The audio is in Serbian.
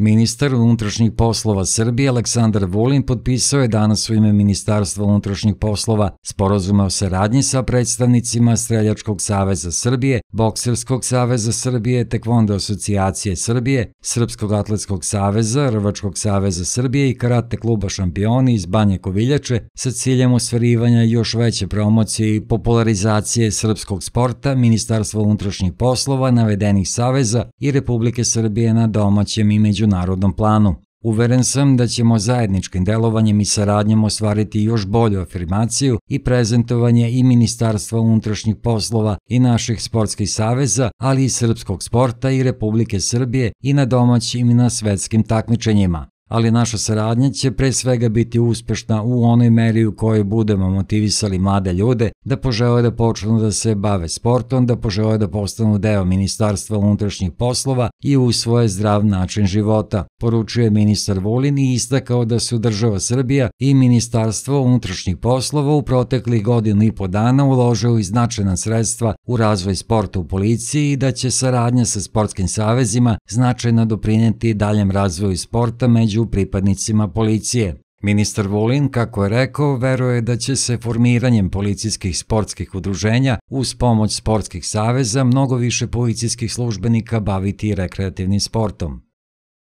Ministar unutrašnjih poslova Srbije Aleksandar Vulin potpisao je danas u ime Ministarstva unutrašnjih poslova sporazuma o saradnji sa predstavnicima Streljačkog saveza Srbije Bokserskog saveza Srbije, Tekvondo asocijacije Srbije, Srpskog atletskog saveza, Rvačkog saveza Srbije i Karate kluba šampioni iz Banje Koviljače sa ciljem ostvarivanja još veće promocije i popularizacije srpskog sporta, Ministarstva unutrašnjih poslova, navedenih saveza i Republike Srbije na domaćem i međunarodnom planu. Uveren sam da ćemo zajedničkim delovanjem i saradnjom ostvariti još bolju afirmaciju i prezentovanje i Ministarstva unutrašnjih poslova i naših sportskih saveza, ali i srpskog sporta i Republike Srbije i na domaćim i na svetskim takmičenjima ali naša saradnja će pre svega biti uspešna u onoj meri u kojoj budemo motivisali mlade ljude da požele da počnu da se bave sportom, da požele da postanu deo Ministarstva unutrašnjih poslova i u svoje zdrav način života, poručuje ministar Vulin i istakao da su država Srbija i Ministarstvo unutrašnjih poslova u proteklih godinu i po dana uložili značajna sredstva u razvoj sporta u policiji i da će saradnja sa sportskim savezima značajno doprineti daljem razvoju sporta među pripadnicima policije. Ministar Vulin, kako je rekao, veruje da će se formiranjem policijskih sportskih udruženja uz pomoć sportskih saveza mnogo više policijskih službenika baviti rekreativnim sportom.